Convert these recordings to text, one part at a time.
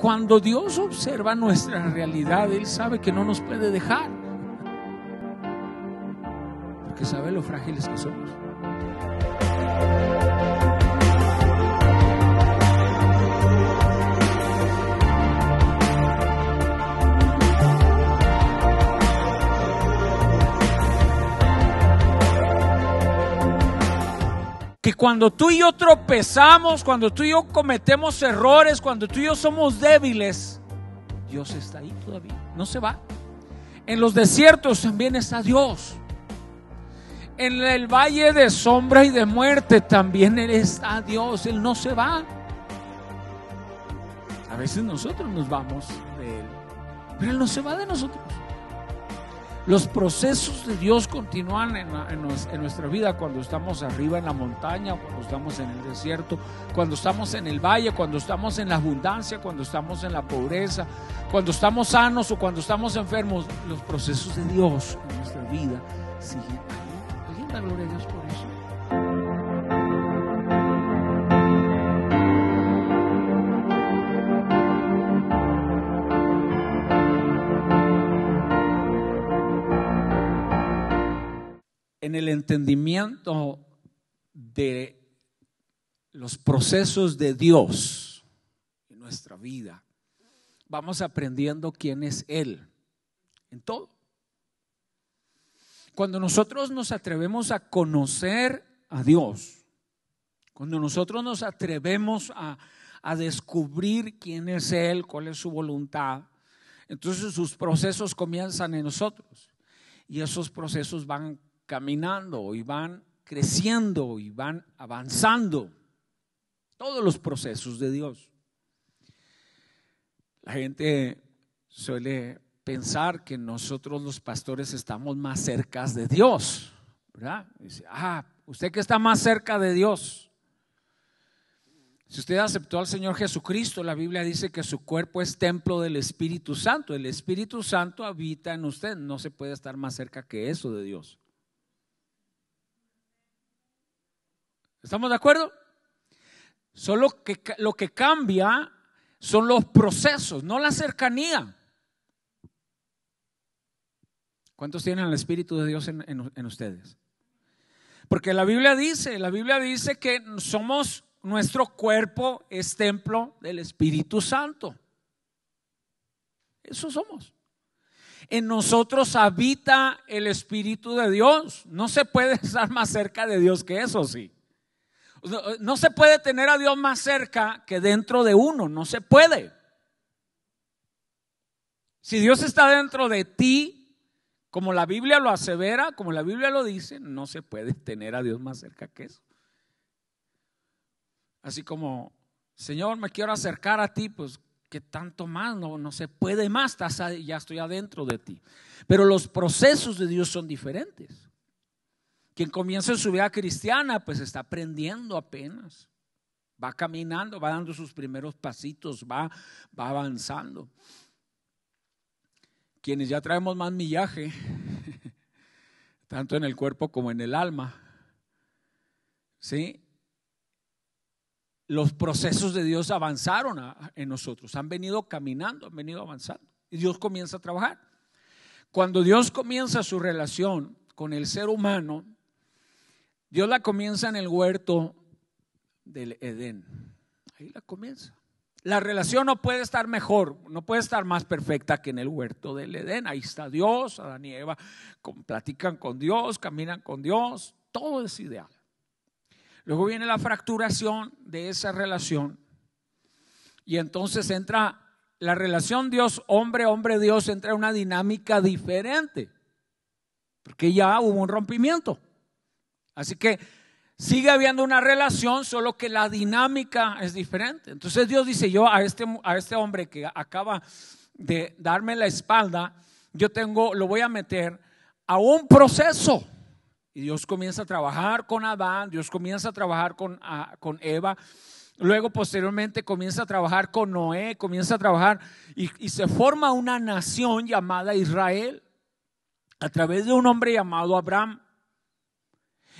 Cuando Dios observa nuestra realidad, Él sabe que no nos puede dejar. Porque sabe lo frágiles que somos. Y cuando tú y yo tropezamos, cuando tú y yo cometemos errores, cuando tú y yo somos débiles, Dios está ahí todavía, no se va. En los desiertos también está Dios. En el valle de sombra y de muerte también Él está Dios, Él no se va. A veces nosotros nos vamos de Él, pero Él no se va de nosotros. Los procesos de Dios continúan en, nuestra vida cuando estamos arriba en la montaña, cuando estamos en el desierto, cuando estamos en el valle, cuando estamos en la abundancia, cuando estamos en la pobreza, cuando estamos sanos o cuando estamos enfermos. Los procesos de Dios en nuestra vida siguen ahí. ¿Alguien gloria a Dios por eso? en el entendimiento de los procesos de Dios en nuestra vida, vamos aprendiendo quién es Él en todo. Cuando nosotros nos atrevemos a conocer a Dios, cuando nosotros nos atrevemos a, a descubrir quién es Él, cuál es su voluntad, entonces sus procesos comienzan en nosotros y esos procesos van caminando y van creciendo y van avanzando. Todos los procesos de Dios. La gente suele pensar que nosotros los pastores estamos más cerca de Dios, ¿verdad? Dice, ah, usted que está más cerca de Dios. Si usted aceptó al Señor Jesucristo, la Biblia dice que su cuerpo es templo del Espíritu Santo. El Espíritu Santo habita en usted. No se puede estar más cerca que eso de Dios. ¿Estamos de acuerdo? Solo que lo que cambia son los procesos, no la cercanía. ¿Cuántos tienen el Espíritu de Dios en, en ustedes? Porque la Biblia dice, la Biblia dice que somos, nuestro cuerpo es templo del Espíritu Santo. Eso somos. En nosotros habita el Espíritu de Dios. No se puede estar más cerca de Dios que eso, sí. No, se puede tener a Dios más cerca que dentro de uno, no se puede. Si Dios está dentro de ti, como la Biblia lo asevera, como la Biblia lo dice, no se puede tener a Dios más cerca que eso. Así como, Señor, me quiero acercar a ti, pues, que tanto más? No, se puede más, ya estoy adentro de ti. Pero los procesos de Dios son diferentes. Quien comienza en su vida cristiana, pues está aprendiendo apenas. Va caminando, va dando sus primeros pasitos, va, va avanzando. Quienes ya traemos más millaje, tanto en el cuerpo como en el alma, ¿sí? Los procesos de Dios avanzaron en nosotros, han venido caminando, han venido avanzando. Y Dios comienza a trabajar. Cuando Dios comienza su relación con el ser humano, Dios la comienza en el huerto del Edén. Ahí la comienza. La relación no puede estar mejor, no puede estar más perfecta que en el huerto del Edén. Ahí está Dios, Adán y Eva con, platican con Dios, caminan con Dios, todo es ideal. Luego viene la fracturación de esa relación y entonces entra la relación Dios, hombre, hombre, Dios, entra una dinámica diferente, porque ya hubo un rompimiento. Así que sigue habiendo una relación, solo que la dinámica es diferente. Entonces Dios dice, yo a este, a este hombre que acaba de darme la espalda, yo tengo, lo voy a meter a un proceso. Y Dios comienza a trabajar con Adán, Dios comienza a trabajar con, con Eva. Luego, posteriormente, comienza a trabajar con Noé, comienza a trabajar y, y, se forma una nación llamada Israel a través de un hombre llamado Abraham.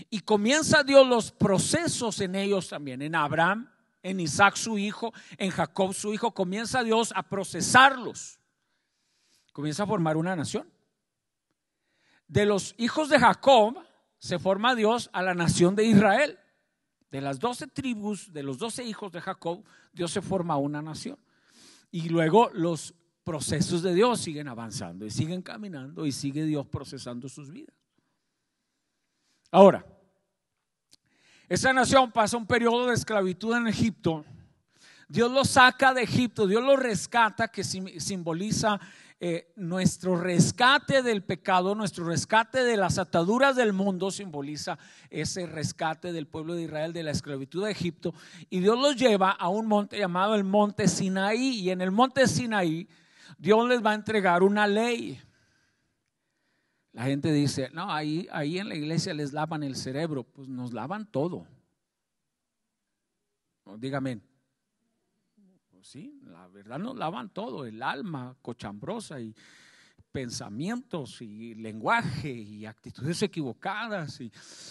Y comienza Dios los procesos en ellos también, en Abraham, en Isaac su hijo, en Jacob su hijo, comienza Dios a procesarlos. Comienza a formar una nación. De los hijos de Jacob se forma Dios a la nación de Israel. De las doce tribus, de los doce hijos de Jacob, Dios se forma una nación. Y luego los procesos de Dios siguen avanzando y siguen caminando y sigue Dios procesando sus vidas. Ahora, esa nación pasa un periodo de esclavitud en Egipto. Dios los saca de Egipto, Dios los rescata, que simboliza eh, nuestro rescate del pecado, nuestro rescate de las ataduras del mundo, simboliza ese rescate del pueblo de Israel de la esclavitud de Egipto. Y Dios los lleva a un monte llamado el monte Sinaí. Y en el monte Sinaí, Dios les va a entregar una ley. La gente dice, no, ahí, ahí en la iglesia les lavan el cerebro. Pues nos lavan todo. dígame. Pues sí, la verdad nos lavan todo, el alma cochambrosa y pensamientos y lenguaje y actitudes equivocadas. Y,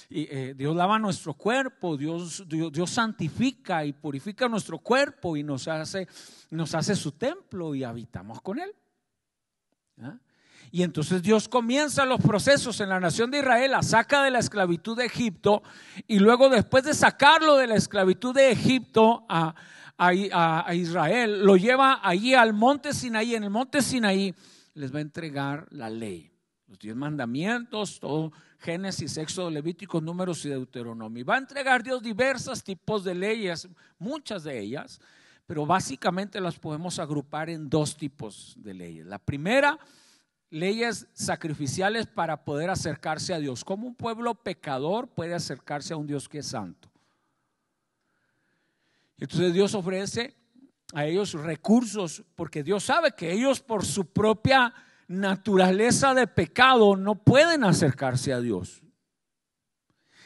eh, Dios lava nuestro cuerpo, Dios, Dios, Dios, santifica y purifica nuestro cuerpo y nos hace, nos hace su templo y habitamos con Él. ¿Ah? Y entonces Dios comienza los procesos en la nación de Israel, la saca de la esclavitud de Egipto y luego después de sacarlo de la esclavitud de Egipto a, Israel, lo lleva allí al monte Sinaí. En el monte Sinaí les va a entregar la ley, los diez mandamientos, todo Génesis, Éxodo, Levítico, Números y Deuteronomio. Va a entregar Dios diversos tipos de leyes, muchas de ellas, pero básicamente las podemos agrupar en dos tipos de leyes. La primera leyes sacrificiales para poder acercarse a Dios. ¿Cómo un pueblo pecador puede acercarse a un Dios que es santo? Entonces Dios ofrece a ellos recursos porque Dios sabe que ellos por su propia naturaleza de pecado no pueden acercarse a Dios.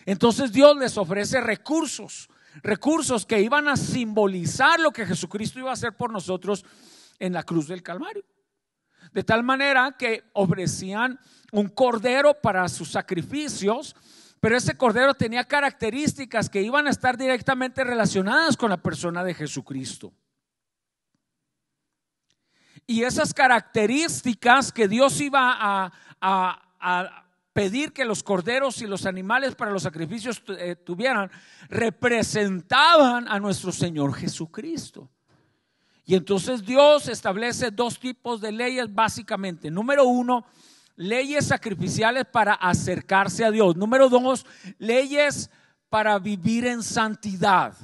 Entonces Dios les ofrece recursos, recursos que iban a simbolizar lo que Jesucristo iba a hacer por nosotros en la cruz del Calvario de tal manera que ofrecían un cordero para sus sacrificios, pero ese cordero tenía características que iban a estar directamente relacionadas con la persona de Jesucristo. Y esas características que Dios iba a, pedir que los corderos y los animales para los sacrificios eh, tuvieran, representaban a nuestro Señor Jesucristo. Y entonces Dios establece dos tipos de leyes básicamente. Número uno, leyes sacrificiales para acercarse a Dios. Número dos, leyes para vivir en santidad.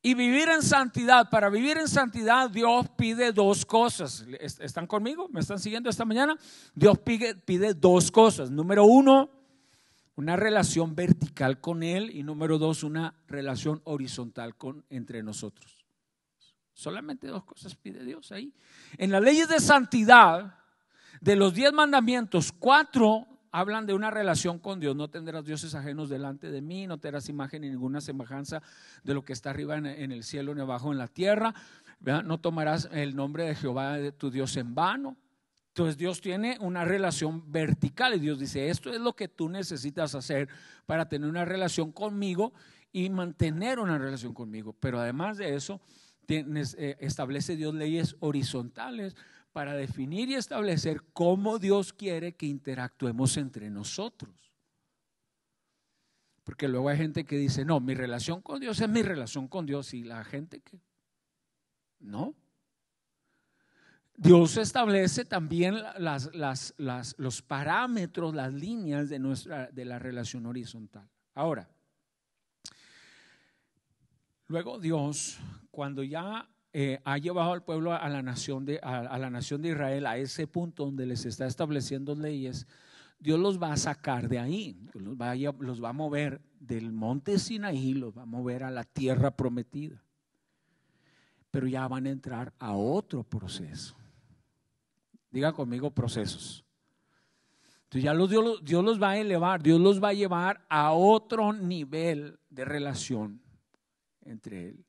Y vivir en santidad, para vivir en santidad Dios pide dos cosas. ¿Están conmigo? ¿Me están siguiendo esta mañana? Dios pide, dos cosas. Número uno, una relación vertical con Él y número dos, una relación horizontal con, entre nosotros. Solamente dos cosas pide Dios ahí. En las leyes de santidad, de los diez mandamientos, cuatro hablan de una relación con Dios. No tendrás dioses ajenos delante de mí, no tendrás imagen ni ninguna semejanza de lo que está arriba en el cielo ni abajo en la tierra. No tomarás el nombre de Jehová de tu Dios en vano. Entonces Dios tiene una relación vertical y Dios dice, esto es lo que tú necesitas hacer para tener una relación conmigo y mantener una relación conmigo. Pero además de eso, eh, establece Dios leyes horizontales para definir y establecer cómo Dios quiere que interactuemos entre nosotros. Porque luego hay gente que dice, no, mi relación con Dios es mi relación con Dios. Y la gente que... No. Dios establece también los parámetros, las líneas de, nuestra, de la relación horizontal. Ahora, Luego Dios, cuando ya eh, ha llevado al pueblo a la, nación de, a, la nación de Israel a ese punto donde les está estableciendo leyes, Dios los va a sacar de ahí, los va a, mover del monte Sinaí, los va a mover a la tierra prometida. Pero ya van a entrar a otro proceso. Diga conmigo procesos. Entonces ya los, Dios, Dios los va a elevar, Dios los va a llevar a otro nivel de relación entre él.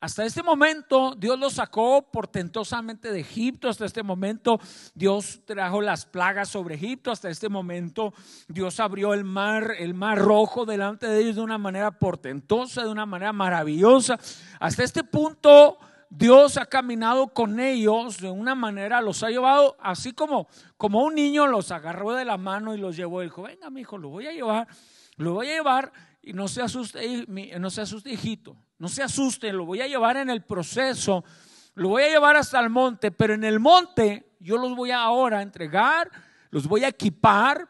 Hasta este momento Dios los sacó portentosamente de Egipto, hasta este momento Dios trajo las plagas sobre Egipto, hasta este momento Dios abrió el mar, el mar rojo delante de ellos de una manera portentosa, de una manera maravillosa. Hasta este punto Dios ha caminado con ellos de una manera, los ha llevado así como, como un niño los agarró de la mano y los llevó. Dijo, venga, mi hijo, lo voy a llevar, lo voy a llevar y no se asuste, no se asuste, hijito. No se asuste, lo voy a llevar en el proceso. Lo voy a llevar hasta el monte, pero en el monte yo los voy a ahora entregar, los voy a equipar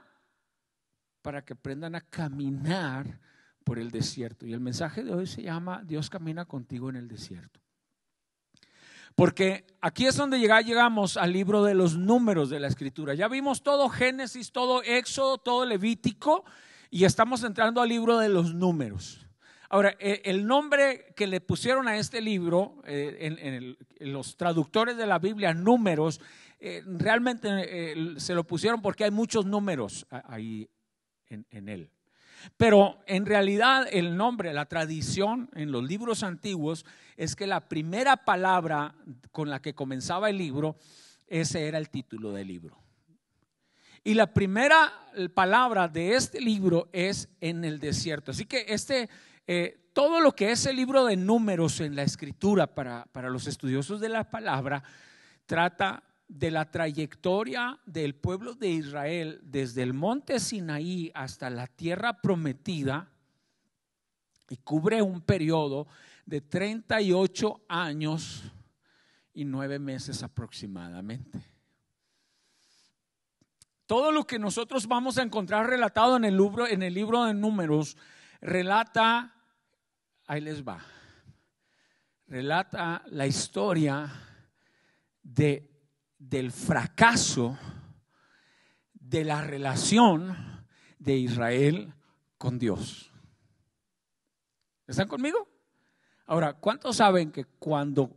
para que aprendan a caminar por el desierto. Y el mensaje de hoy se llama Dios camina contigo en el desierto. Porque aquí es donde llegamos al libro de los números de la escritura. Ya vimos todo Génesis, todo Éxodo, todo Levítico y estamos entrando al libro de los números. Ahora, e, el nombre que le pusieron a este libro, eh, en, los traductores de la Biblia, números, eh, realmente eh, se lo pusieron porque hay muchos números ahí en él. Pero en realidad el nombre, la tradición en los libros antiguos es que la primera palabra con la que comenzaba el libro, ese era el título del libro. Y la primera eh, palabra de este libro es en el desierto. Así que este, eh, todo lo que es el libro de números en la escritura para, para los estudiosos de la palabra trata de la trayectoria del pueblo de Israel desde el monte Sinaí hasta la tierra prometida y cubre un periodo de 38 años y nueve meses aproximadamente. Todo lo que nosotros vamos a encontrar relatado en el libro, en el libro de números, relata, ahí les va, relata la historia de, del fracaso de la relación de Israel con Dios. ¿Están conmigo? Ahora, ¿cuántos saben que cuando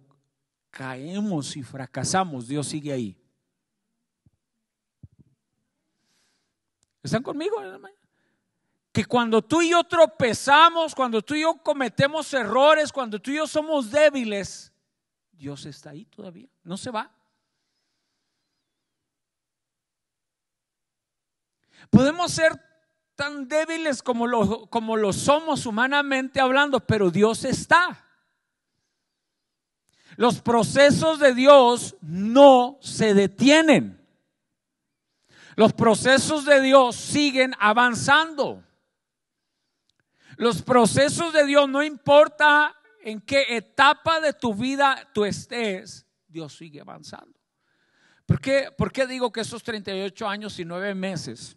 caemos y fracasamos, Dios sigue ahí? ¿Están conmigo? Que cuando tú y yo tropezamos, cuando tú y yo cometemos errores, cuando tú y yo somos débiles, Dios está ahí todavía, no se va. Podemos ser tan débiles como lo, como lo somos humanamente hablando, pero Dios está. Los procesos de Dios no se detienen. Los procesos de Dios siguen avanzando. Los procesos de Dios, no importa en qué etapa de tu vida tú estés, Dios sigue avanzando. ¿Por qué, por qué digo que esos 38 años y 9 meses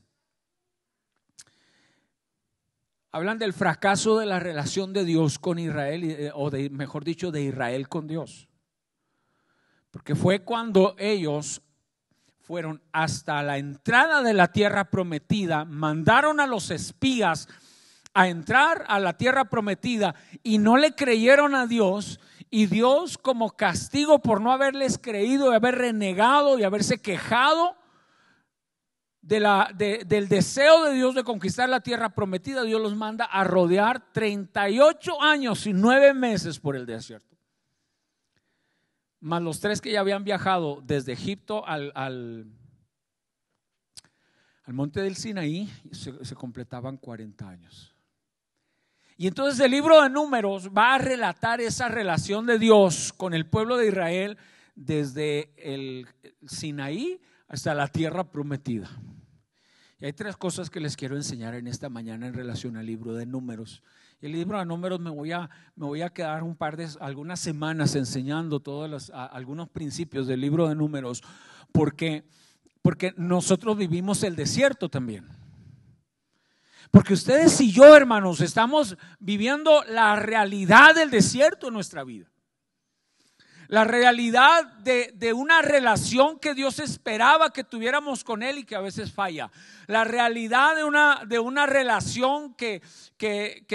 hablan del fracaso de la relación de Dios con Israel, eh, o mejor dicho, de Israel con Dios? Porque fue cuando ellos fueron hasta la entrada de la tierra prometida, mandaron a los espías a entrar a la tierra prometida y no le creyeron a Dios. Y Dios como castigo por no haberles creído y haber renegado y haberse quejado del deseo de Dios de conquistar la tierra prometida, Dios los manda a rodear 38 años y 9 meses por el desierto más los tres que ya habían viajado desde Egipto al, al, monte del Sinaí, se, se completaban 40 años. Y entonces el libro de números va a relatar esa relación de Dios con el pueblo de Israel desde el Sinaí hasta la tierra prometida. Y hay tres cosas que les quiero enseñar en esta mañana en relación al libro de números el libro de números me voy a, me voy a quedar un par de, algunas semanas enseñando todos algunos principios del libro de números, porque, porque nosotros vivimos el desierto también. Porque ustedes y yo, hermanos, estamos viviendo la realidad del desierto en nuestra vida la realidad de, una relación que Dios esperaba que tuviéramos con Él y que a veces falla, la realidad de una, de una relación que,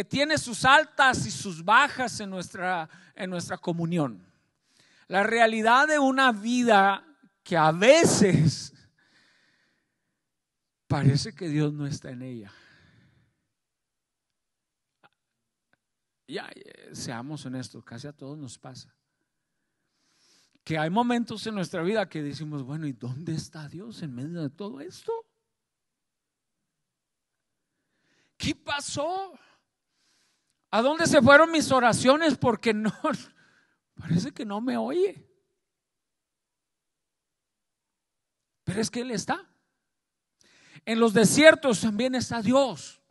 tiene sus altas y sus bajas en nuestra, en nuestra comunión, la realidad de una vida que a veces parece que Dios no está en ella. Ya, eh, seamos honestos, casi a todos nos pasa hay momentos en nuestra vida que decimos, bueno, ¿y dónde está Dios en medio de todo esto? ¿Qué pasó? ¿A dónde se fueron mis oraciones? Porque no, parece que no me oye. Pero es que Él está. En los desiertos también está Dios.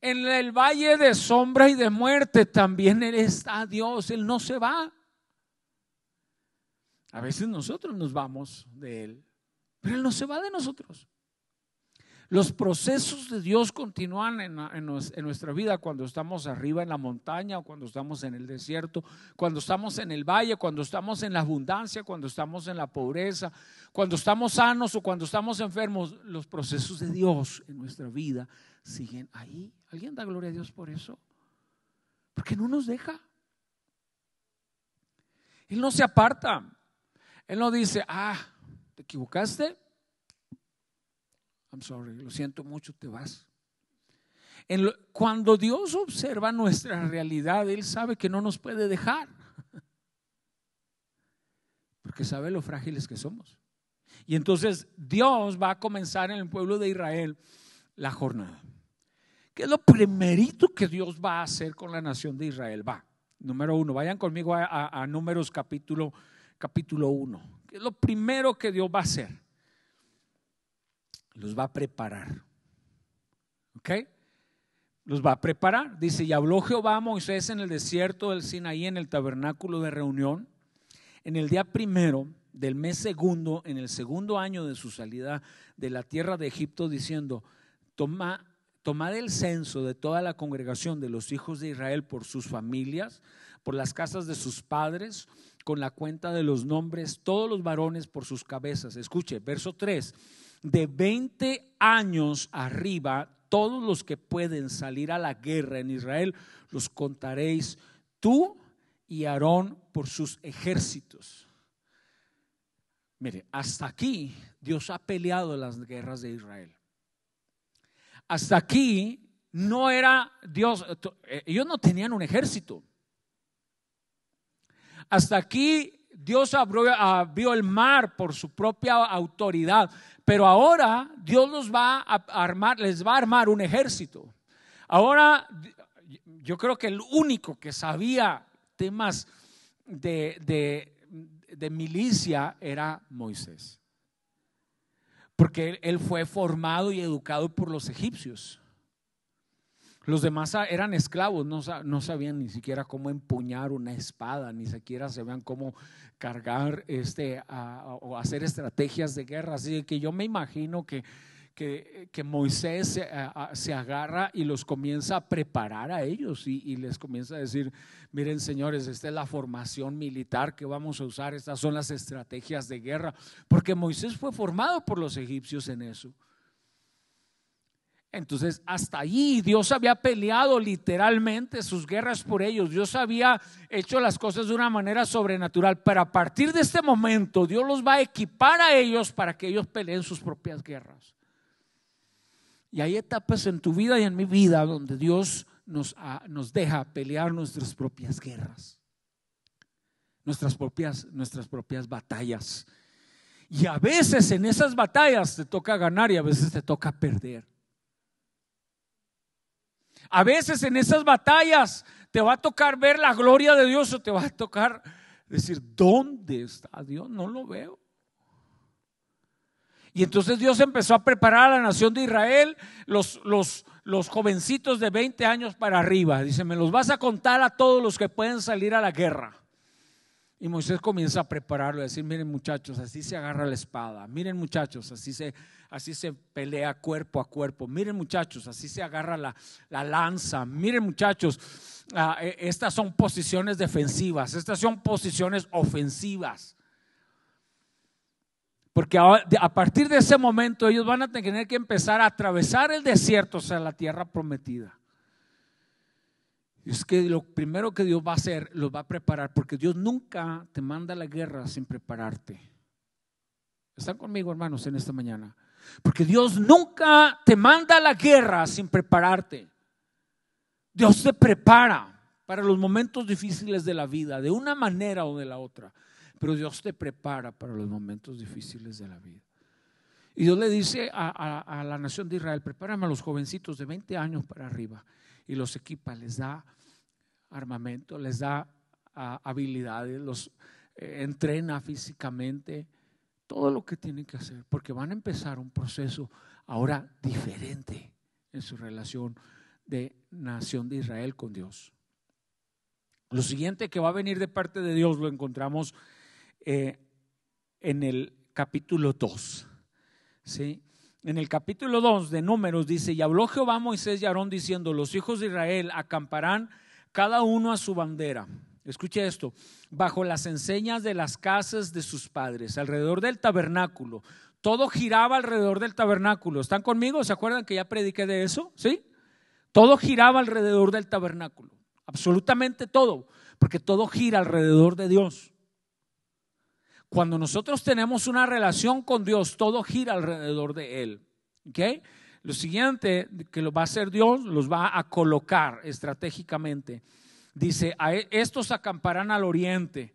En el valle de sombra y de muerte también Él está Dios. Él no se va. A veces nosotros nos vamos de Él, pero Él no se va de nosotros. Los procesos de Dios continúan en, nuestra vida cuando estamos arriba en la montaña, o cuando estamos en el desierto, cuando estamos en el valle, cuando estamos en la abundancia, cuando estamos en la pobreza, cuando estamos sanos o cuando estamos enfermos. Los procesos de Dios en nuestra vida siguen ahí. ¿Alguien da gloria a Dios por eso? Porque no nos deja. Él no se aparta. Él no dice, ah, ¿te equivocaste? I'm sorry, lo siento mucho, te vas. cuando Dios observa nuestra realidad, Él sabe que no nos puede dejar. Porque sabe lo frágiles que somos. Y entonces Dios va a comenzar en el pueblo de Israel la jornada. ¿Qué es lo primerito que Dios va a hacer con la nación de Israel? Va. Número uno, vayan conmigo a Números capítulo capítulo 1. Que es lo primero que Dios va a hacer. Los va a preparar. ¿Ok? Los va a preparar. Dice, y habló Jehová a Moisés en el desierto del Sinaí, en el tabernáculo de reunión, en el día primero del mes segundo, en el segundo año de su salida de la tierra de Egipto, diciendo, toma tomad el censo de toda la congregación de los hijos de Israel por sus familias, por las casas de sus padres, con la cuenta de los nombres, todos los varones por sus cabezas. Escuche, verso 3, de 20 años arriba, todos los que pueden salir a la guerra en Israel, los contaréis tú y Aarón por sus ejércitos. Mire, hasta aquí Dios ha peleado las guerras de Israel. Hasta aquí no era Dios, eh, ellos no tenían un ejército. Hasta aquí Dios abrió, el mar por su propia autoridad, pero ahora Dios los va a armar, les va a armar un ejército. Ahora, yo creo que el único que sabía temas de milicia era Moisés porque él, fue formado y educado por los egipcios. Los demás eran esclavos, no, sabían ni siquiera cómo empuñar una espada, ni siquiera sabían cómo cargar este, o hacer estrategias de guerra. Así que yo me imagino que, Moisés se, agarra y los comienza a preparar a ellos y, y les comienza a decir, miren señores, esta es la formación militar que vamos a usar, estas son las estrategias de guerra, porque Moisés fue formado por los egipcios en eso. Entonces, hasta allí Dios había peleado literalmente sus guerras por ellos. Dios había hecho las cosas de una manera sobrenatural. Pero a partir de este momento, Dios los va a equipar a ellos para que ellos peleen sus propias guerras. Y hay etapas en tu vida y en mi vida donde Dios nos, ah, deja pelear nuestras propias guerras, nuestras propias, nuestras propias batallas. Y a veces en esas batallas te toca ganar y a veces te toca perder. A veces en esas batallas te va a tocar ver la gloria de Dios o te va a tocar decir, ¿dónde está Dios? No lo veo. Y entonces Dios empezó a preparar a la nación de Israel, los, los, jovencitos de 20 años para arriba. Dice, me los vas a contar a todos los que pueden salir a la guerra. Y Moisés comienza a prepararlo, a decir, miren muchachos, así se agarra la espada, miren muchachos, así se, así se pelea cuerpo a cuerpo, miren muchachos, así se agarra la, lanza, miren muchachos, ah, e, estas son posiciones defensivas, estas son posiciones ofensivas. Porque a partir de ese momento ellos van a tener que empezar a atravesar el desierto o sea, la tierra prometida. Es que lo primero que Dios va a hacer, Lo va a preparar, porque Dios nunca te manda la guerra sin prepararte. ¿Están conmigo, hermanos, en esta mañana? Porque Dios nunca te manda la guerra sin prepararte. Dios te prepara para los momentos difíciles de la vida, de una manera o de la otra. Pero Dios te prepara para los momentos difíciles de la vida. Y Dios le dice a, a la nación de Israel, prepárame a los jovencitos de 20 años para arriba y los equipa, les da armamento, les da ah, habilidades, los eh, entrena físicamente, todo lo que tienen que hacer, porque van a empezar un proceso ahora diferente en su relación de nación de Israel con Dios. Lo siguiente que va a venir de parte de Dios lo encontramos eh, en el capítulo 2. ¿sí? en el capítulo 2 de Números dice, y habló Jehová Moisés y Aarón diciendo, los hijos de Israel acamparán cada uno a su bandera. Escuche esto, bajo las enseñas de las casas de sus padres, alrededor del tabernáculo. Todo giraba alrededor del tabernáculo. ¿Están conmigo? ¿Se acuerdan que ya prediqué de eso? ¿Sí? Todo giraba alrededor del tabernáculo. Absolutamente todo, porque todo gira alrededor de Dios. Cuando nosotros tenemos una relación con Dios, todo gira alrededor de Él. ¿okay? Lo siguiente que lo va a hacer Dios, los va a colocar estratégicamente. Dice, e, estos acamparán al oriente,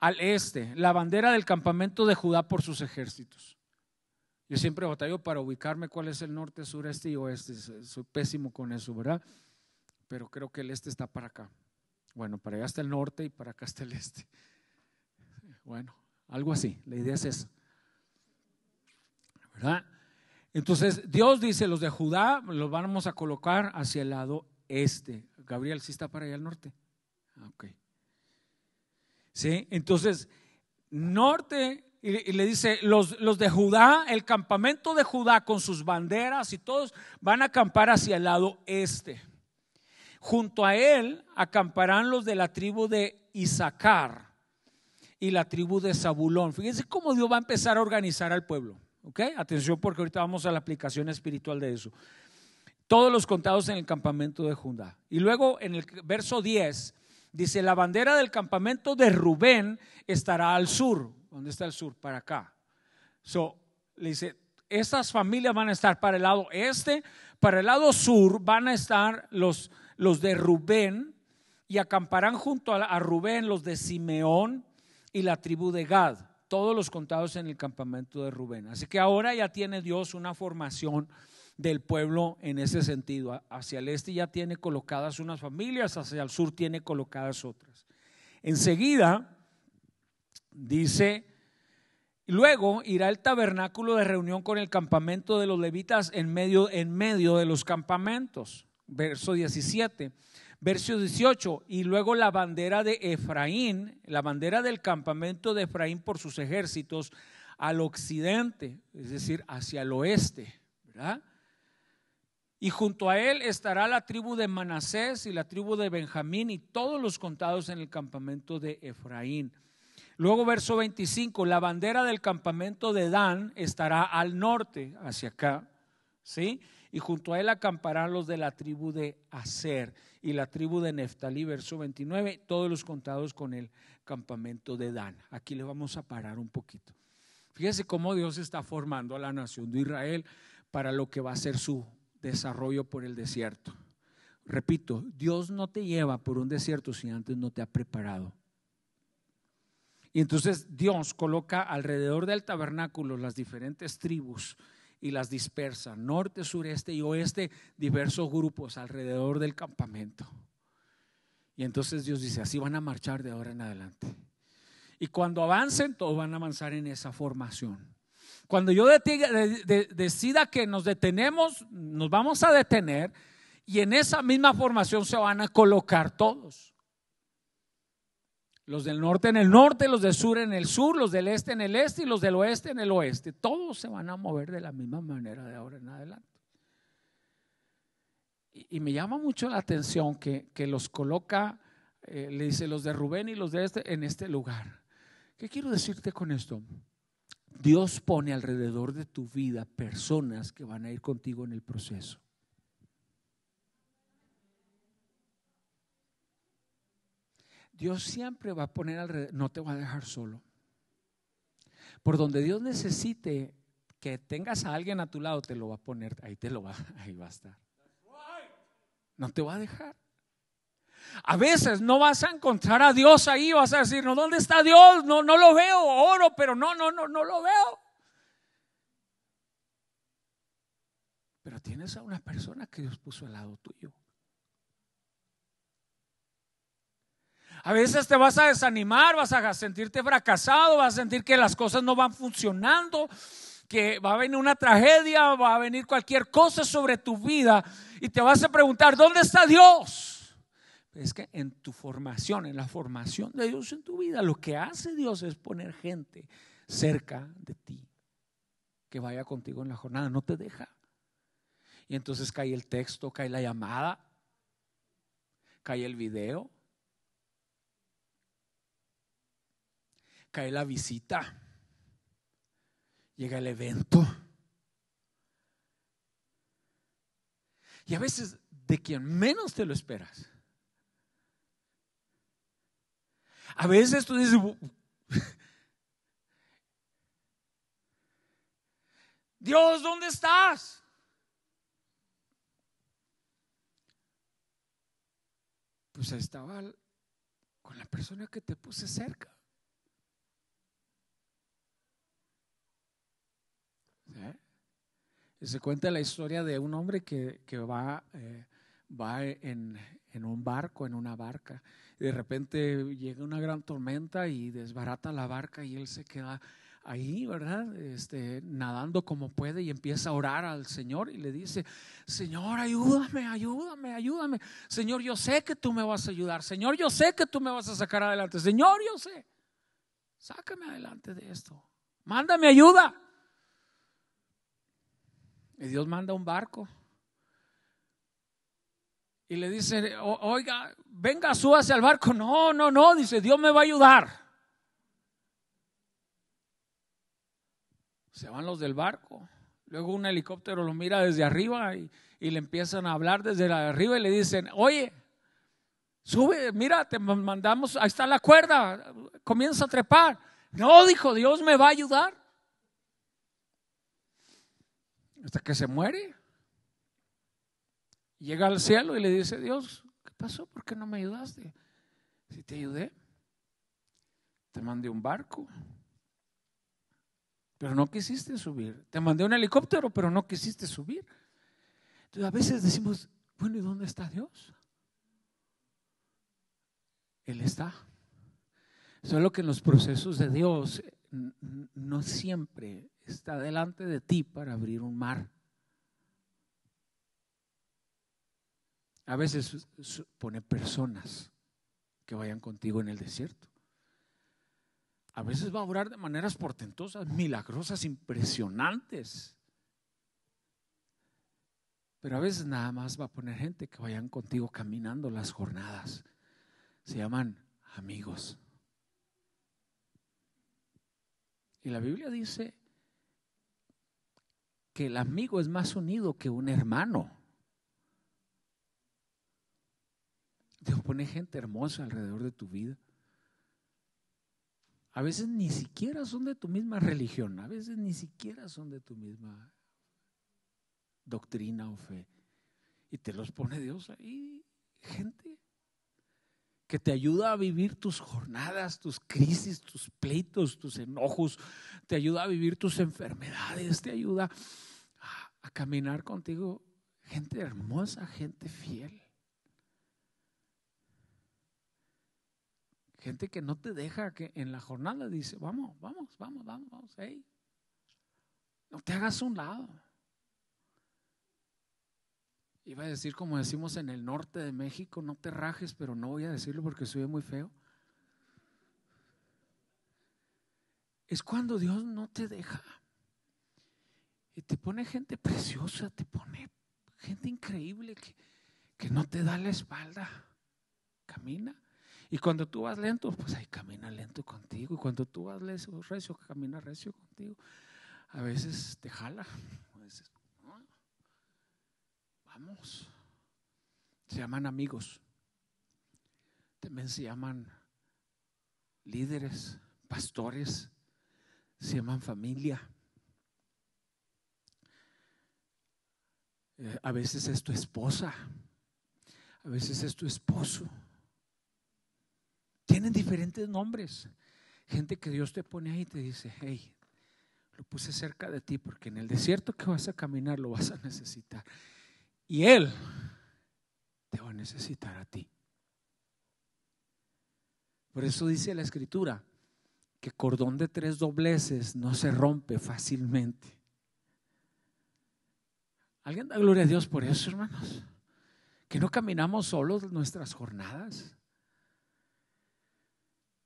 al este, la bandera del campamento de Judá por sus ejércitos. Yo siempre batallo para ubicarme cuál es el norte, sureste y oeste. Soy pésimo con eso, ¿verdad? Pero creo que el este está para acá. Bueno, para allá está el norte y para acá está el este. Bueno, algo así, la idea es esa. ¿Verdad? Entonces, Dios dice, los de Judá los vamos a colocar hacia el lado este. Gabriel, si está para allá al norte? Ah, ok. ¿Sí? Entonces, norte, y, le dice, los, los, de Judá, el campamento de Judá con sus banderas y todos van a acampar hacia el lado este. Junto a él acamparán los de la tribu de Isaacar y la tribu de Zabulón. Fíjense cómo Dios va a empezar a organizar al pueblo. ¿Ok? Atención porque ahorita vamos a la aplicación espiritual de eso. Todos los contados en el campamento de Judá. Y luego en el verso 10 dice, la bandera del campamento de Rubén estará al sur. ¿Dónde está el sur? Para acá. So, le dice, estas familias van a estar para el lado este, para el lado sur van a estar los, los de Rubén y acamparán junto a Rubén los de Simeón, y la tribu de Gad, todos los contados en el campamento de Rubén. Así que ahora ya tiene Dios una formación del pueblo en ese sentido. Hacia el este ya tiene colocadas unas familias, hacia el sur tiene colocadas otras. Enseguida dice, luego irá el tabernáculo de reunión con el campamento de los levitas en medio, en medio de los campamentos. Verso 17. Verso 18, y luego la bandera de Efraín, la bandera del campamento de Efraín por sus ejércitos al occidente, es decir, hacia el oeste, ¿verdad? Y junto a él estará la tribu de Manasés y la tribu de Benjamín y todos los contados en el campamento de Efraín. Luego verso 25, la bandera del campamento de Dan estará al norte, hacia acá, ¿sí? y junto a él acamparán los de la tribu de Aser y la tribu de Neftalí, verso 29, todos los contados con el campamento de Dan. Aquí le vamos a parar un poquito. Fíjese cómo Dios está formando a la nación de Israel para lo que va a ser su desarrollo por el desierto. Repito, Dios no te lleva por un desierto si antes no te ha preparado. Y entonces Dios coloca alrededor del tabernáculo las diferentes tribus y las dispersa, norte, sureste y oeste, diversos grupos alrededor del campamento. Y entonces Dios dice, así van a marchar de ahora en adelante. Y cuando avancen, todos van a avanzar en esa formación. Cuando yo decida que nos detenemos, nos vamos a detener y en esa misma formación se van a colocar todos. Los del norte en el norte, los del sur en el sur, los del este en el este y los del oeste en el oeste. Todos se van a mover de la misma manera de ahora en adelante. Y, me llama mucho la atención que, los coloca, eh, le dice, los de Rubén y los de este en este lugar. ¿Qué quiero decirte con esto? Dios pone alrededor de tu vida personas que van a ir contigo en el proceso. Dios siempre va a poner alrededor, no te va a dejar solo. Por donde Dios necesite que tengas a alguien a tu lado, te lo va a poner, ahí te lo va, ahí va a estar. No te va a dejar. A veces no vas a encontrar a Dios ahí, vas a decir, no, ¿dónde está Dios? No, no lo veo, oro, pero no, no, no, no lo veo. Pero tienes a una persona que Dios puso al lado tuyo. A veces te vas a desanimar, vas a sentirte fracasado, vas a sentir que las cosas no van funcionando, que va a venir una tragedia, va a venir cualquier cosa sobre tu vida y te vas a preguntar, ¿dónde está Dios? Es que en tu formación, en la formación de Dios en tu vida, lo que hace Dios es poner gente cerca de ti, que vaya contigo en la jornada, no te deja. Y entonces cae el texto, cae la llamada, cae el video, cae la visita, llega el evento. Y a veces de quien menos te lo esperas. A veces tú dices, Dios, ¿dónde estás? Pues estaba con la persona que te puse cerca. Y Se cuenta la historia de un hombre que, va, eh, va en, un barco, en una barca. de repente llega una gran tormenta y desbarata la barca y él se queda ahí, ¿verdad? Este, nadando como puede y empieza a orar al Señor y le dice, Señor, ayúdame, ayúdame, ayúdame. Señor, yo sé que tú me vas a ayudar. Señor, yo sé que tú me vas a sacar adelante. Señor, yo sé. Sácame adelante de esto. Mándame ayuda. Y Dios manda un barco. Y le dice, oiga, venga, súbase al barco. No, no, no, dice, Dios me va a ayudar. Se van los del barco. Luego un helicóptero lo mira desde arriba y, y le empiezan a hablar desde arriba y le dicen, oye, sube, mira, te mandamos, ahí está la cuerda, comienza a trepar. No, dijo, Dios me va a ayudar hasta que se muere. Llega al cielo y le dice, Dios, ¿qué pasó? ¿Por qué no me ayudaste? Si te ayudé, te mandé un barco, pero no quisiste subir. Te mandé un helicóptero, pero no quisiste subir. Entonces a veces decimos, bueno, ¿y dónde está Dios? Él está. Solo que en los procesos de Dios no siempre está delante de ti para abrir un mar. A veces pone personas que vayan contigo en el desierto. A veces va a orar de maneras portentosas, milagrosas, impresionantes. Pero a veces nada más va a poner gente que vayan contigo caminando las jornadas. Se llaman amigos. Y la Biblia dice que el amigo es más unido que un hermano. Dios pone gente hermosa alrededor de tu vida. A veces ni siquiera son de tu misma religión, a veces ni siquiera son de tu misma doctrina o fe. Y te los pone Dios ahí, gente que te ayuda a vivir tus jornadas, tus crisis, tus pleitos, tus enojos, te ayuda a vivir tus enfermedades, te ayuda a, caminar contigo. Gente hermosa, gente fiel. Gente que no te deja que en la jornada dice, vamos, vamos, vamos, vamos, vamos, No te hagas un lado. Iba a decir como decimos en el norte de México, no te rajes, pero no voy a decirlo porque soy muy feo. Es cuando Dios no te deja. Y te pone gente preciosa, te pone gente increíble que, que no te da la espalda. Camina. Y cuando tú vas lento, pues ahí camina lento contigo. Y cuando tú vas recio, camina recio contigo. A veces te jala, a Vamos. Se llaman amigos. También se llaman líderes, pastores, se llaman familia. Eh, a veces es tu esposa, a veces es tu esposo. Tienen diferentes nombres. Gente que Dios te pone ahí y te dice, hey, lo puse cerca de ti porque en el desierto que vas a caminar lo vas a necesitar. Y Él te va a necesitar a ti. Por eso dice la escritura que cordón de tres dobleces no se rompe fácilmente. ¿Alguien da gloria a Dios por eso, hermanos? Que no caminamos solos nuestras jornadas.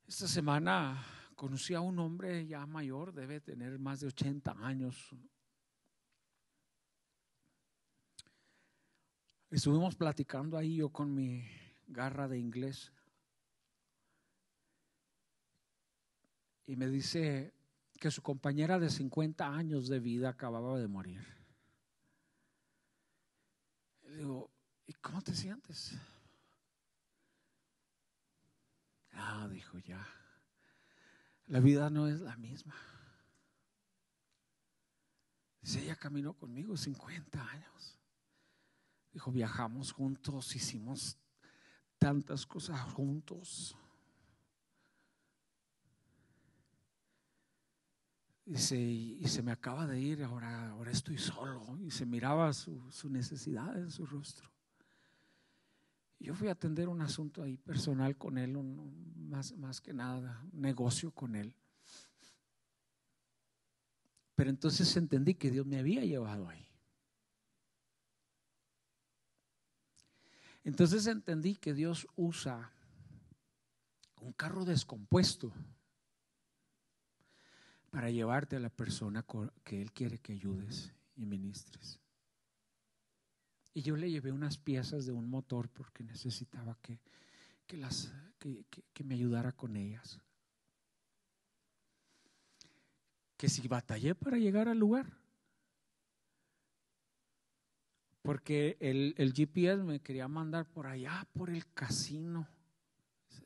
Esta semana conocí a un hombre ya mayor, debe tener más de 80 años, Estuvimos platicando ahí yo con mi garra de inglés. Y me dice que su compañera de 50 años de vida acababa de morir. Y digo, ¿y cómo te sientes? Ah, dijo ya. La vida no es la misma. si ella caminó conmigo 50 años. Dijo, viajamos juntos, hicimos tantas cosas juntos. Y se, y se me acaba de ir, ahora, ahora estoy solo. Y se miraba su, necesidad en su rostro. Yo fui a atender un asunto ahí personal con él, más, más que nada, un negocio con él. Pero entonces entendí que Dios me había llevado ahí. Entonces entendí que Dios usa un carro descompuesto para llevarte a la persona que Él quiere que ayudes y ministres. Y yo le llevé unas piezas de un motor porque necesitaba que, las, me ayudara con ellas. Que si batallé para llegar al lugar, porque el, el GPS me quería mandar por allá, por el casino.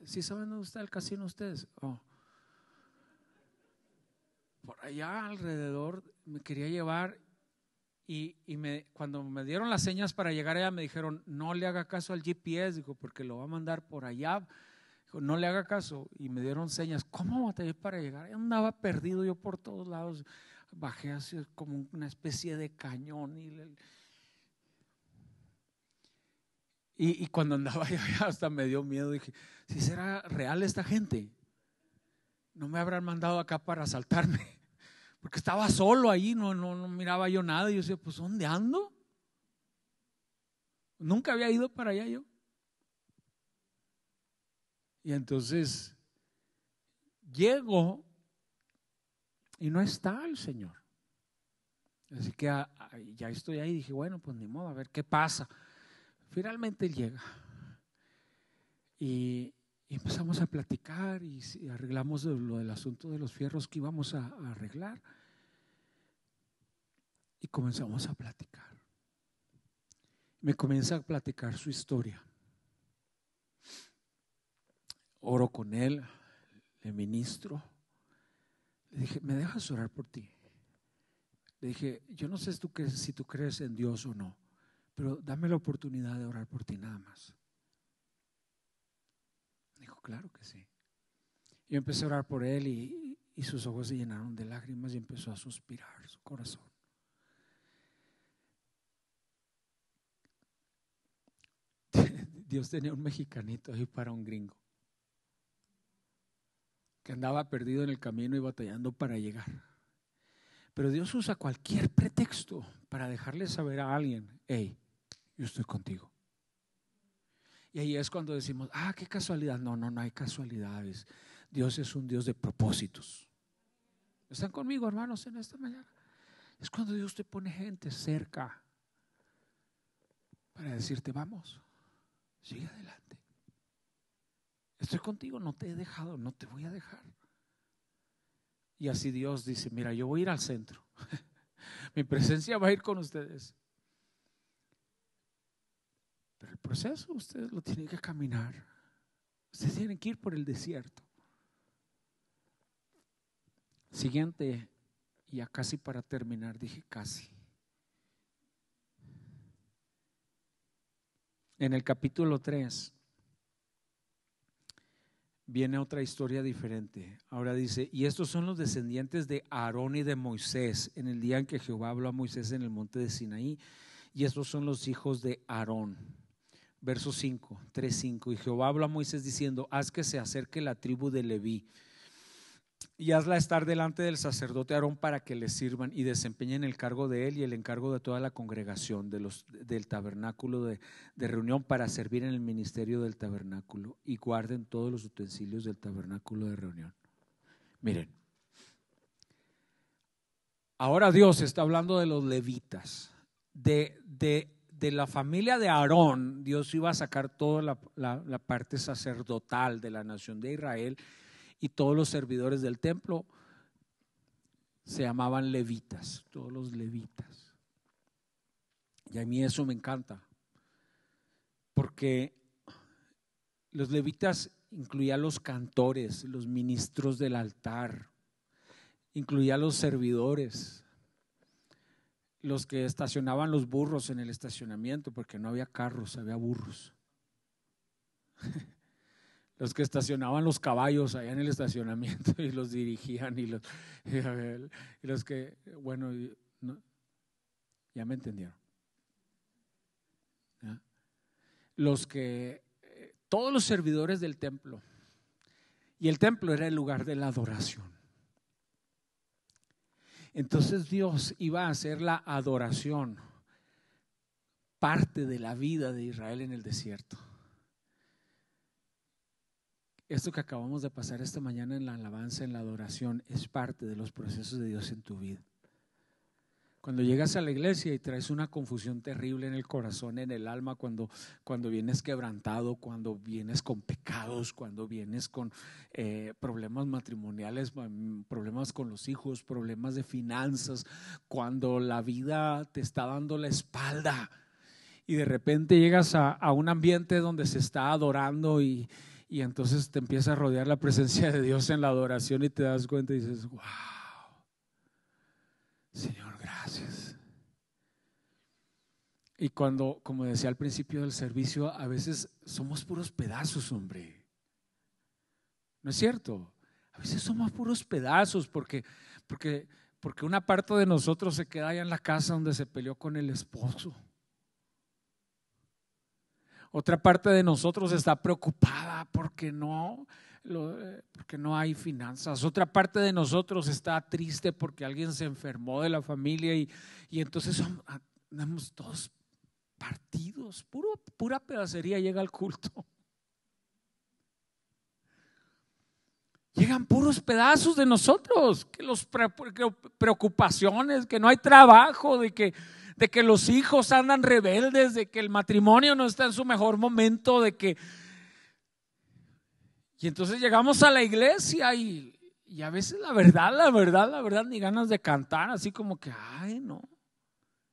¿Sí saben dónde está el casino ustedes? Oh. Por allá alrededor me quería llevar y, y me, cuando me dieron las señas para llegar allá me dijeron, no le haga caso al GPS, digo, porque lo va a mandar por allá. no le haga caso. Y me dieron señas, ¿cómo a tener para llegar? Andaba perdido yo por todos lados. Bajé así como una especie de cañón y... Y, cuando andaba yo hasta me dio miedo, dije, si será real esta gente, no me habrán mandado acá para asaltarme, porque estaba solo ahí, no, no, no miraba yo nada, y yo decía, pues ¿dónde ando? Nunca había ido para allá yo. Y entonces llego y no está el Señor. Así que ah, ah, ya estoy ahí, dije, bueno, pues ni modo, a ver qué pasa. Finalmente llega y, empezamos a platicar y, arreglamos lo del asunto de los fierros que íbamos a, arreglar y comenzamos a platicar. Me comienza a platicar su historia. Oro con él, le ministro. Le dije, ¿me dejas orar por ti? Le dije, yo no sé tú si tú crees en Dios o no pero dame la oportunidad de orar por ti nada más. Dijo, claro que sí. Yo empecé a orar por él y, sus ojos se llenaron de lágrimas y empezó a suspirar su corazón. Dios tenía un mexicanito ahí para un gringo que andaba perdido en el camino y batallando para llegar. Pero Dios usa cualquier pretexto para dejarle saber a alguien, hey, yo estoy contigo. Y ahí es cuando decimos, ah, qué casualidad. No, no, no hay casualidades. Dios es un Dios de propósitos. ¿Están conmigo, hermanos, en esta mañana? Es cuando Dios te pone gente cerca para decirte, vamos, sigue adelante. Estoy contigo, no te he dejado, no te voy a dejar. Y así Dios dice, mira, yo voy a ir al centro. Mi presencia va a ir con ustedes. Pero el proceso ustedes lo tienen que caminar. Ustedes tienen que ir por el desierto. Siguiente, ya casi para terminar, dije casi. En el capítulo 3 viene otra historia diferente. Ahora dice, y estos son los descendientes de Aarón y de Moisés en el día en que Jehová habló a Moisés en el monte de Sinaí. Y estos son los hijos de Aarón verso 5, 3, 5. Y Jehová habla a Moisés diciendo, haz que se acerque la tribu de Leví y hazla estar delante del sacerdote Aarón para que le sirvan y desempeñen el cargo de él y el encargo de toda la congregación de los, del tabernáculo de, de reunión para servir en el ministerio del tabernáculo y guarden todos los utensilios del tabernáculo de reunión. Miren, ahora Dios está hablando de los levitas, de, de de la familia de Aarón, Dios iba a sacar toda la, parte sacerdotal de la nación de Israel y todos los servidores del templo se llamaban levitas, todos los levitas. Y a mí eso me encanta, porque los levitas incluían los cantores, los ministros del altar, incluía los servidores, los que estacionaban los burros en el estacionamiento, porque no había carros, había burros. los que estacionaban los caballos allá en el estacionamiento y los dirigían y los, los que, bueno, ya me entendieron. Los que, eh, todos los servidores del templo, y el templo era el lugar de la adoración. Entonces Dios iba a hacer la adoración parte de la vida de Israel en el desierto. Esto que acabamos de pasar esta mañana en la alabanza, en la adoración, es parte de los procesos de Dios en tu vida. Cuando llegas a la iglesia y traes una confusión terrible en el corazón, en el alma, cuando, cuando vienes quebrantado, cuando vienes con pecados, cuando vienes con eh, problemas matrimoniales, mm, problemas con los hijos, problemas de finanzas, cuando la vida te está dando la espalda y de repente llegas a, un ambiente donde se está adorando y, y entonces te empieza a rodear la presencia de Dios en la adoración y te das cuenta y dices, wow Y cuando, como decía al principio del servicio, a veces somos puros pedazos, hombre. ¿No es cierto? A veces somos puros pedazos porque, porque, porque una parte de nosotros se queda allá en la casa donde se peleó con el esposo. Otra parte de nosotros está preocupada porque no, porque no hay finanzas. Otra parte de nosotros está triste porque alguien se enfermó de la familia y, entonces somos, andamos todos partidos, puro, pura pedacería llega al culto. Llegan puros pedazos de nosotros, que los preocupaciones, que no hay trabajo, de que, de que los hijos andan rebeldes, de que el matrimonio no está en su mejor momento, de que... Y entonces llegamos a la iglesia y, y a veces la verdad, la verdad, la verdad, ni ganas de cantar, así como que, ay, no.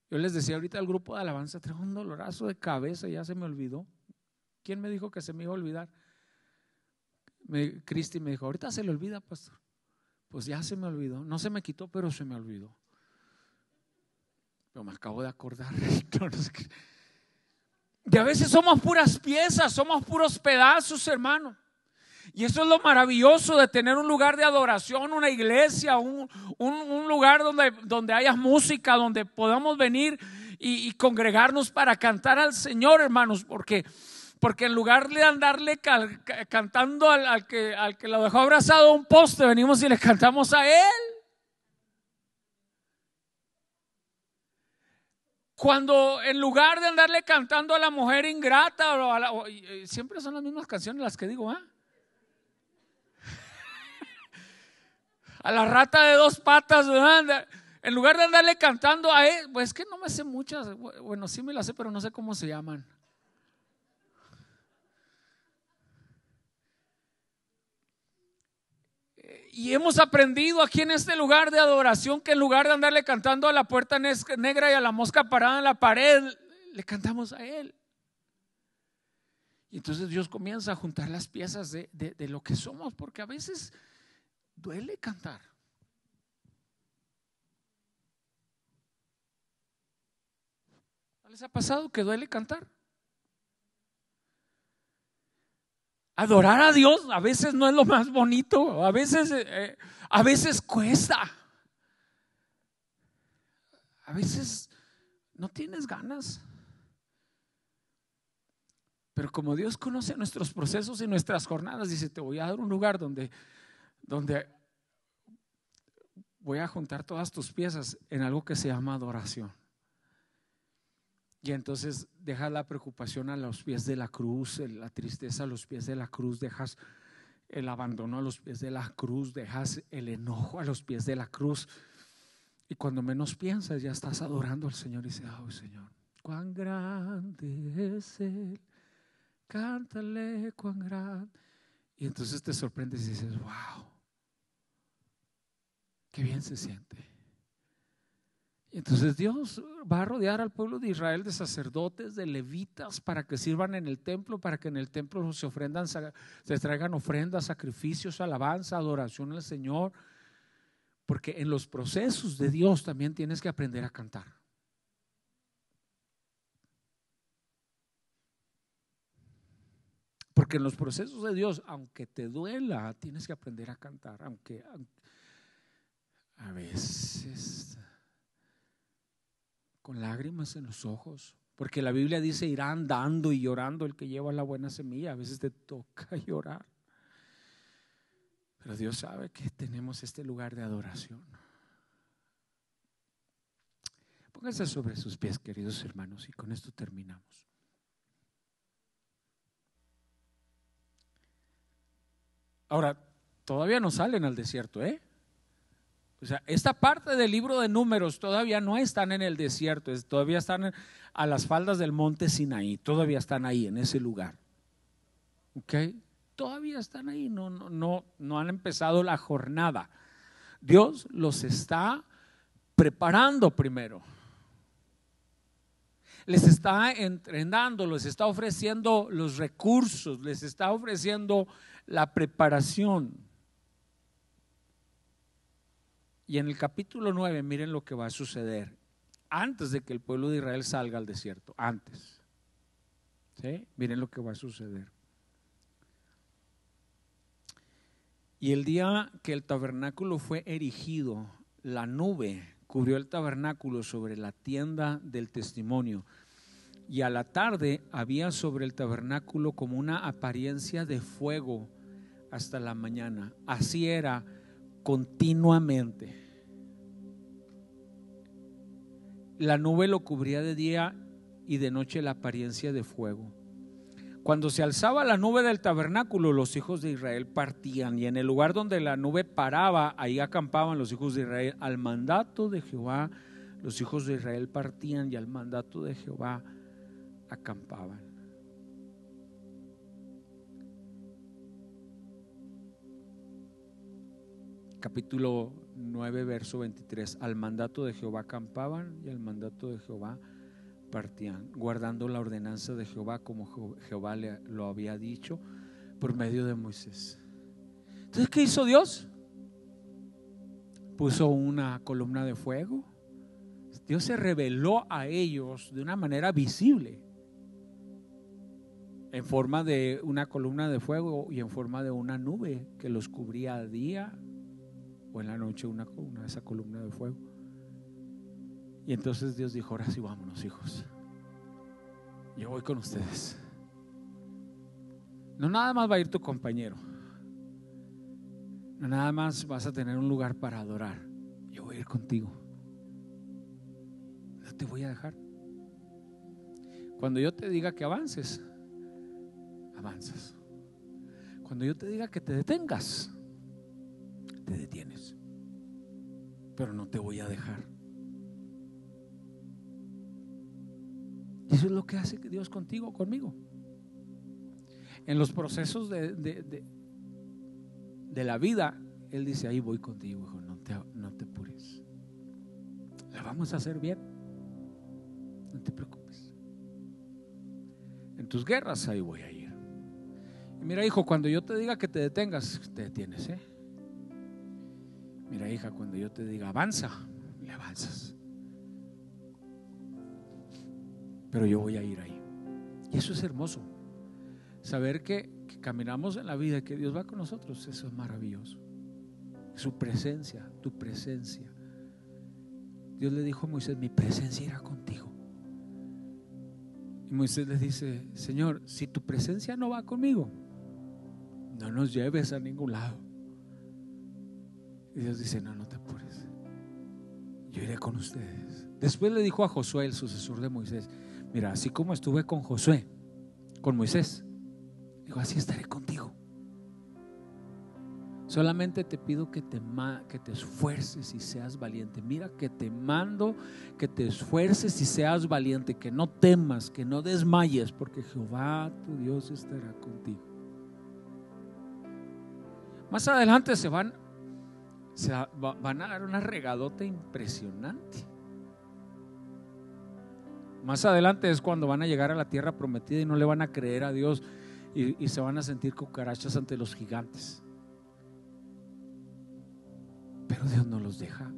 Yo les decía ahorita al grupo de alabanza, traigo un dolorazo de cabeza, ya se me olvidó. ¿Quién me dijo que se me iba a olvidar? Me, Cristi me dijo, ahorita se le olvida, pastor. Pues ya se me olvidó. No se me quitó, pero se me olvidó. Pero me acabo de acordar. Y a veces somos puras piezas, somos puros pedazos, hermano. Y eso es lo maravilloso de tener un lugar de adoración, una iglesia, un, lugar donde, donde haya música, donde podamos venir y, congregarnos para cantar al Señor, hermanos, porque, porque en lugar de andarle cantando al, que, al que lo dejó abrazado a un poste, venimos y le cantamos a Él. Cuando en lugar de andarle cantando a la mujer ingrata, siempre son las mismas canciones las que digo, ¿ah? a la rata de dos patas, En lugar de andarle cantando a él, pues que no me sé muchas, bueno, sí me las sé, pero no sé cómo se llaman. Y hemos aprendido aquí en este lugar de adoración que en lugar de andarle cantando a la puerta negra y a la mosca parada en la pared, le cantamos a Él. Y entonces Dios comienza a juntar las piezas de lo que somos, porque a veces duele cantar. les ha pasado que duele cantar? Adorar a Dios a veces no es lo más bonito, a veces, eh, eh, a veces cuesta. A veces no tienes ganas. Pero como Dios conoce nuestros procesos y nuestras jornadas, dice, te voy a dar un lugar donde donde voy a juntar todas tus piezas en algo que se llama adoración. Y entonces dejas la preocupación a los pies de la cruz, la tristeza a los pies de la cruz, dejas el abandono a los pies de la cruz, dejas el enojo a los pies de la cruz. Y cuando menos piensas, ya estás adorando al Señor y dices, oh Señor, cuán grande es Él, cántale cuán grande. Y entonces te sorprendes y dices, wow. Qué bien se siente. entonces Dios va a rodear al pueblo de Israel de sacerdotes, de levitas, para que sirvan en el templo, para que en el templo se ofrendan, se traigan ofrendas, sacrificios, alabanza, adoración al Señor. Porque en los procesos de Dios también tienes que aprender a cantar. Porque en los procesos de Dios, aunque te duela, tienes que aprender a cantar. aunque, a veces con lágrimas en los ojos, porque la Biblia dice irá andando y llorando el que lleva la buena semilla, a veces te toca llorar. Pero Dios sabe que tenemos este lugar de adoración. Pónganse sobre sus pies, queridos hermanos, y con esto terminamos. Ahora, todavía no salen al desierto, ¿eh? O sea, esta parte del libro de números todavía no están en el desierto, todavía están a las faldas del monte Sinaí, todavía están ahí, en ese lugar. ¿Ok? Todavía están ahí, no, no, no, no han empezado la jornada. Dios los está preparando primero. Les está entrenando, les está ofreciendo los recursos, les está ofreciendo la preparación. Y en el capítulo 9, miren lo que va a suceder antes de que el pueblo de Israel salga al desierto, antes. Miren lo que va a suceder. Y el día que el tabernáculo fue erigido, la nube cubrió el tabernáculo sobre la tienda del testimonio. Y a la tarde había sobre el tabernáculo como una apariencia de fuego hasta la mañana. Así era continuamente. La nube lo cubría de día y de noche la apariencia de fuego. Cuando se alzaba la nube del tabernáculo, los hijos de Israel partían y en el lugar donde la nube paraba, ahí acampaban los hijos de Israel. Al mandato de Jehová, los hijos de Israel partían y al mandato de Jehová acampaban. capítulo 9, verso 23, al mandato de Jehová Campaban y al mandato de Jehová partían, guardando la ordenanza de Jehová como Jehová lo había dicho por medio de Moisés. Entonces, ¿qué hizo Dios? Puso una columna de fuego. Dios se reveló a ellos de una manera visible, en forma de una columna de fuego y en forma de una nube que los cubría día en la noche una, una esa columna de fuego. Y entonces Dios dijo, ahora sí vámonos hijos, yo voy con ustedes. No nada más va a ir tu compañero, no nada más vas a tener un lugar para adorar, yo voy a ir contigo, no te voy a dejar. Cuando yo te diga que avances, avanzas. Cuando yo te diga que te detengas, te detienes. Pero no te voy a dejar. Eso es lo que hace Dios contigo, conmigo. En los procesos de, la vida, Él dice, ahí voy contigo, hijo, no te, no te apures. La vamos a hacer bien. No te preocupes. En tus guerras ahí voy a ir. Y mira, hijo, cuando yo te diga que te detengas, te detienes, ¿eh? Mira, hija, cuando yo te diga avanza, le avanzas. Pero yo voy a ir ahí. Y eso es hermoso. Saber que, caminamos en la vida, que Dios va con nosotros, eso es maravilloso. Su presencia, tu presencia. Dios le dijo a Moisés, mi presencia irá contigo. Y Moisés le dice, Señor, si tu presencia no va conmigo, no nos lleves a ningún lado. Y Dios dice, no, no te apures. Yo iré con ustedes. Después le dijo a Josué, el sucesor de Moisés, mira, así como estuve con Josué, con Moisés, digo, así estaré contigo. Solamente te pido que te, que te esfuerces y seas valiente. Mira que te mando que te esfuerces y seas valiente, que no temas, que no desmayes, porque Jehová tu Dios estará contigo. Más adelante se van van a dar una regadota impresionante. Más adelante es cuando van a llegar a la tierra prometida y no le van a creer a Dios y, se van a sentir cucarachas ante los gigantes. Pero Dios no los deja.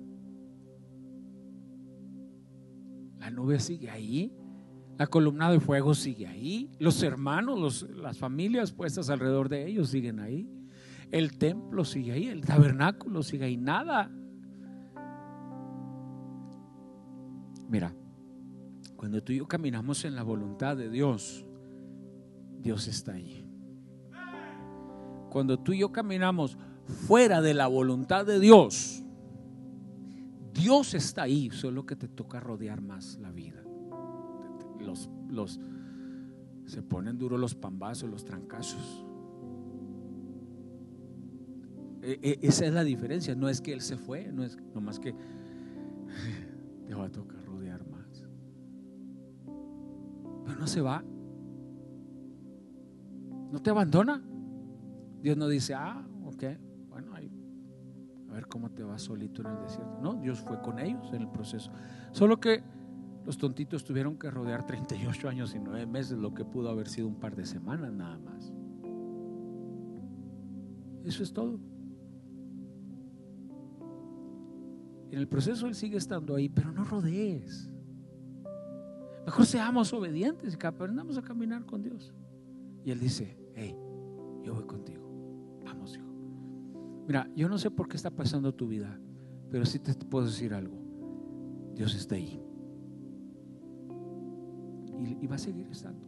La nube sigue ahí, la columna de fuego sigue ahí, los hermanos, las familias puestas alrededor de ellos siguen ahí. El templo sigue ahí, el tabernáculo sigue ahí, nada. Mira, cuando tú y yo caminamos en la voluntad de Dios, Dios está ahí. Cuando tú y yo caminamos fuera de la voluntad de Dios, Dios está ahí, solo que te toca rodear más la vida. Los, los, se ponen duros los pambazos, los trancazos. E, e, esa es la diferencia. No es que él se fue, no es nomás que te va a tocar rodear más. Pero no se va. No te abandona. Dios no dice, ah, ok, bueno, a ver cómo te vas solito en el desierto. No, Dios fue con ellos en el proceso. Solo que los tontitos tuvieron que rodear 38 años y 9 meses, lo que pudo haber sido un par de semanas nada más. Eso es todo. En el proceso Él sigue estando ahí, pero no rodees. Mejor seamos obedientes y aprendamos a caminar con Dios. Y Él dice, hey, yo voy contigo. Vamos, hijo. Mira, yo no sé por qué está pasando tu vida, pero sí te puedo decir algo. Dios está ahí. Y, y va a seguir estando.